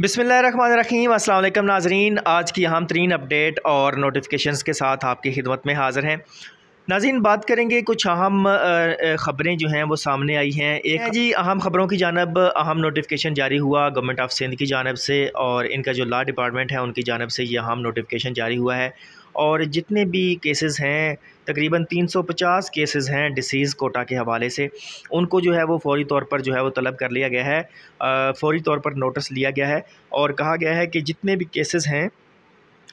बिसमीम अल्लाम नाजरीन आज की अहम तरीन अपडेट और नोटिफिकेशंस के साथ आपकी खिदमत में हाज़िर हैं नाजीन बात करेंगे कुछ अहम ख़बरें जो हैं वो सामने आई हैं एक हाँ जी अहम ख़बरों की जानब अहम नोटिफिकेशन जारी हुआ गवर्नमेंट ऑफ सिंध की जानब से और इनका जो लॉ डिपार्टमेंट है उनकी जानब से ये अहम नोटिफिकेशन जारी हुआ है और जितने भी केसेस हैं तकरीबन 350 केसेस हैं डिसीज़ कोटा के हवाले से उनको जो है वो फौरी तौर पर जो है वो तलब कर लिया गया है फ़ौरी तौर पर नोटिस लिया गया है और कहा गया है कि जितने भी केसेस हैं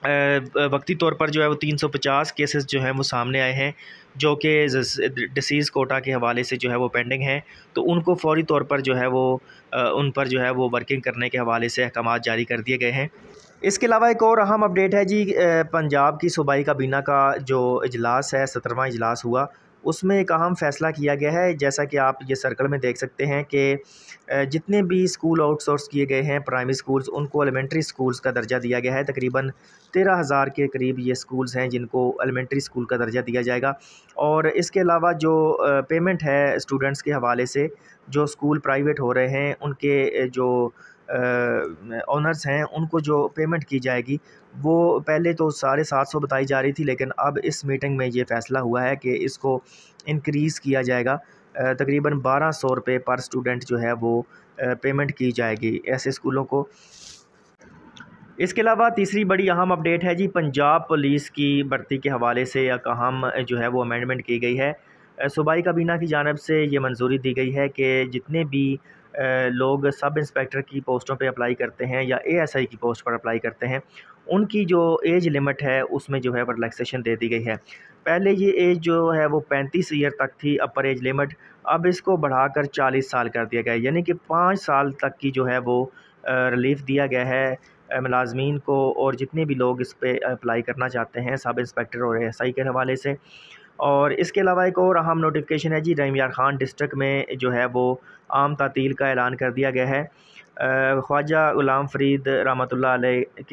वक्ती तौर पर जो है वो तीन सौ पचास केसेस जो हैं वो सामने आए हैं जो कि डिसीज़ कोटा के हवाले से जो है वो पेंडिंग हैं तो उनको फौरी तौर पर जो है वो उन पर जो है वो वर्किंग करने के हवाले से अहकाम जारी कर दिए गए हैं इसके अलावा एक और अहम अपडेट है जी पंजाब की सूबाई काबीना का जो इजलास है सत्रहवा इजलास हुआ उसमें एक अहम फ़ैसला किया गया है जैसा कि आप ये सर्कल में देख सकते हैं कि जितने भी स्कूल आउटसोर्स किए गए हैं प्राइमरी स्कूल्स उनको एलिमेंट्री स्कूल्स का दर्जा दिया गया है तकरीबन तेरह हज़ार के करीब ये स्कूल्स हैं जिनको एलिमेंट्री स्कूल का दर्जा दिया जाएगा और इसके अलावा जो पेमेंट है स्टूडेंट्स के हवाले से जो स्कूल प्राइवेट हो रहे हैं उनके जो ओनर्स हैं उनको जो पेमेंट की जाएगी वो पहले तो साढ़े सात सौ बताई जा रही थी लेकिन अब इस मीटिंग में ये फ़ैसला हुआ है कि इसको इनक्रीज़ किया जाएगा तकरीबन बारह सौ रुपये पर स्टूडेंट जो है वो पेमेंट की जाएगी ऐसे स्कूलों को इसके अलावा तीसरी बड़ी अहम अपडेट है जी पंजाब पुलिस की भर्ती के हवाले से एक अहम जो है वो अमेंडमेंट की गई है सूबाई काबीना की जानब से ये मंजूरी दी गई है कि जितने भी लोग सब इंस्पेक्टर की पोस्टों पर अप्लाई करते हैं या एएसआई की पोस्ट पर अप्लाई करते हैं उनकी जो एज लिमिट है उसमें जो है रिलैक्सेशन दे दी गई है पहले ये एज जो है वो पैंतीस ईयर तक थी अपर एज लिमिट अब इसको बढ़ाकर चालीस साल कर दिया गया है यानी कि पाँच साल तक की जो है वो रिलीफ़ दिया गया है मुलाजमीन को और जितने भी लोग इस पर अप्लाई करना चाहते हैं सब इंस्पेक्टर और एस आई के हवाले से और इसके अलावा एक और अहम नोटिफिकेशन है जी रहीम ख़ान डिस्ट्रिक्ट में जो है वो आम तातील का ऐलान कर दिया गया है ख्वाजा ग़ुलाम फरीद रामत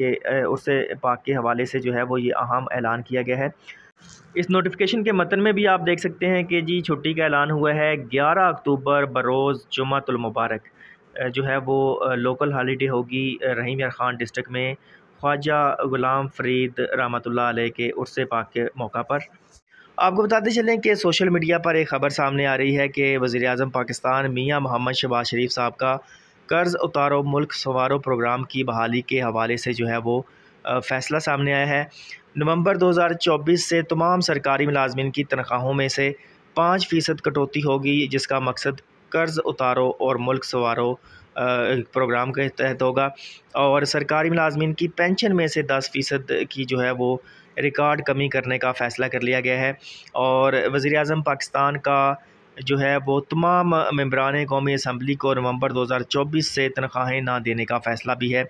के उससे पाक के हवाले से जो है वो ये अहम ऐलान किया गया है इस नोटिफिकेशन के मतन में भी आप देख सकते हैं कि जी छुट्टी का ऐलान हुआ है 11 अक्टूबर बरोज़ जुमातुलमबारक जो है वो लोकल हॉलीडे होगी रहीम यार ख़ान डिस्ट्रिक्ट में ख्वाजा ग़ुलाम फरीद रामत के उर्स पाक के मौका पर आपको बताते चलें कि सोशल मीडिया पर एक ख़बर सामने आ रही है कि वज़ी अजम पाकिस्तान मियाँ मोहम्मद शहबाज शरीफ साहब का कर्ज़ उतारो मुल्क सवारो प्रोग्राम की बहाली के हवाले से जो है वो फ़ैसला सामने आया है नवंबर 2024 से तमाम सरकारी मुलाजमन की तनख्वाहों में से पाँच फ़ीसद कटौती होगी जिसका मकसद कर्ज़ उतारो और मुल्क सवारो प्रोग्राम के तहत होगा और सरकारी मुलाजमन की पेंशन में से दस फ़ीसद की जो है वो रिकॉर्ड कमी करने का फ़ैसला कर लिया गया है और वज़र अजम पाकिस्तान का जो है वो तमाम मम्बरान कौमी असम्बली को नवंबर 2024 से तनख्वाहें ना देने का फ़ैसला भी है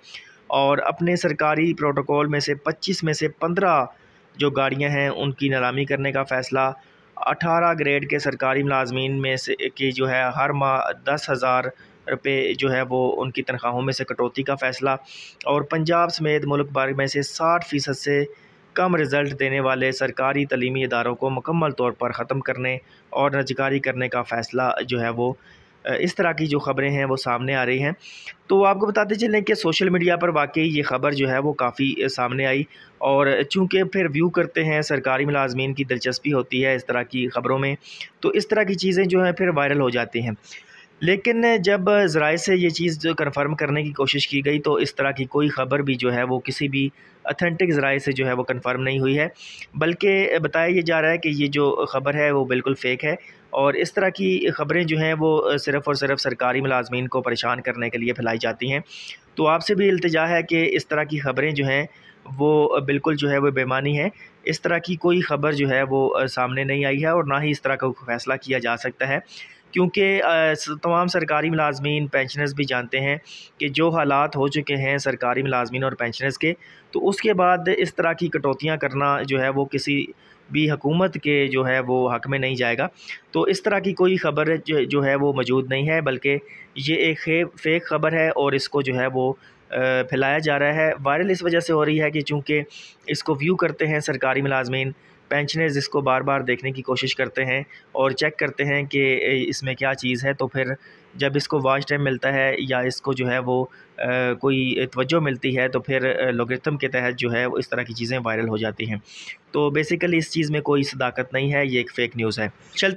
और अपने सरकारी प्रोटोकॉल में से 25 में से 15 जो गाड़ियां हैं उनकी नीलामी करने का फ़ैसला 18 ग्रेड के सरकारी मुलाजमीन में से की जो है हर माह दस हज़ार पे जो है वो उनकी तनख्वाहों में से कटौती का फ़ैसला और पंजाब समेत मुल्क भर में से साठ फ़ीसद से कम रिज़ल्ट देने वाले सरकारी तलीमी इदारों को मुकम्मल तौर पर ख़त्म करने और नजकारी करने का फ़ैसला जो है वो इस तरह की जो ख़बरें हैं वो सामने आ रही हैं तो आपको बताते चलें कि सोशल मीडिया पर वाकई ये ख़बर जो है वो काफ़ी सामने आई और चूंकि फिर व्यू करते हैं सरकारी मुलाजमीन की दिलचस्पी होती है इस तरह की ख़बरों में तो इस तरह की चीज़ें जो हैं फिर वायरल हो जाती हैं लेकिन जब ज़राए से ये चीज़ जो कन्फर्म करने की कोशिश की गई तो इस तरह की कोई ख़बर भी जो है वो किसी भी अथेंटिक ज़राए से जो है वो कन्फर्म नहीं हुई है बल्कि बताया ये जा रहा है कि ये जो ख़बर है वो बिल्कुल फ़ेक है और इस तरह की ख़बरें जो हैं वो सिर्फ़ और सिर्फ सरकारी मुलाजमीन को परेशान करने के लिए फैलाई जाती हैं तो आपसे भी अल्तजा है कि इस तरह की ख़बरें जो हैं वो बिल्कुल जो है वो बेमानी है इस तरह की कोई ख़बर जो है वो सामने नहीं आई है और ना ही इस तरह का फैसला किया जा सकता है क्योंकि तमाम सरकारी मलाजमीन पेंशनर्स भी जानते हैं कि जो हालात हो चुके हैं सरकारी मलाजमीन और पेंशनर्स के तो उसके बाद इस तरह की कटौतियाँ करना जो है वो किसी भी हकूमत के जो है वो हक में नहीं जाएगा तो इस तरह की कोई ख़बर जो, है वो मौजूद नहीं है बल्कि ये एक फेक ख़बर है और इसको जो है वो फैलाया जा रहा है वायरल इस वजह से हो रही है कि चूँकि इसको व्यू करते हैं सरकारी मलाजमीन पेंशनर्स इसको बार बार देखने की कोशिश करते हैं और चेक करते हैं कि इसमें क्या चीज़ है तो फिर जब इसको वाच टाइम मिलता है या इसको जो है वो आ, कोई तवज्जो मिलती है तो फिर लोगरिथम के तहत जो है वो इस तरह की चीज़ें वायरल हो जाती हैं तो बेसिकली इस चीज़ में कोई सदाकत नहीं है ये एक फ़ेक न्यूज़ है चल